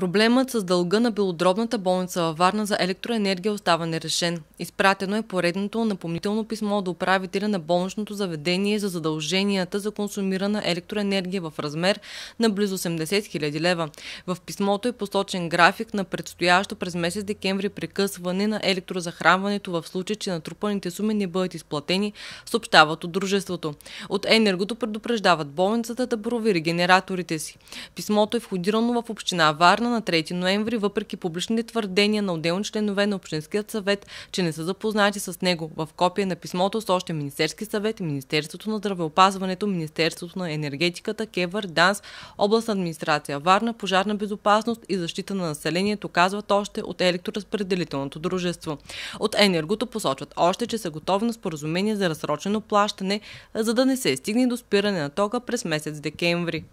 Проблемът с дълга на белодробната болница във Варна за електроенергия остава нерешен. Изпратено е поредното напомнително писмо до управителя на болничното заведение за задълженията за консумирана електроенергия в размер на близо 80 000 лева. В писмото е посочен график на предстоящо през месец декември прекъсване на електрозахранването в случай, че натрупаните суми не бъдат изплатени, съобщават от дружеството. От енергото предупреждават болницата да провери генераторите си. Писмото е входирано в община Варна на 3 ноември, въпреки публичните твърдения на отделни членове на Общинският съвет, че не са запознати с него. В копия на писмото с още Министерски съвет, Министерството на здравеопазването, Министерството на енергетиката, Кевър, ДАНС, областна администрация, Варна, пожарна безопасност и защита на населението, казват още от електроразпределителното дружество. От енергото посочват още, че са готови на споразумение за разсрочено плащане, за да не се стигне до спиране на тока през месец декември.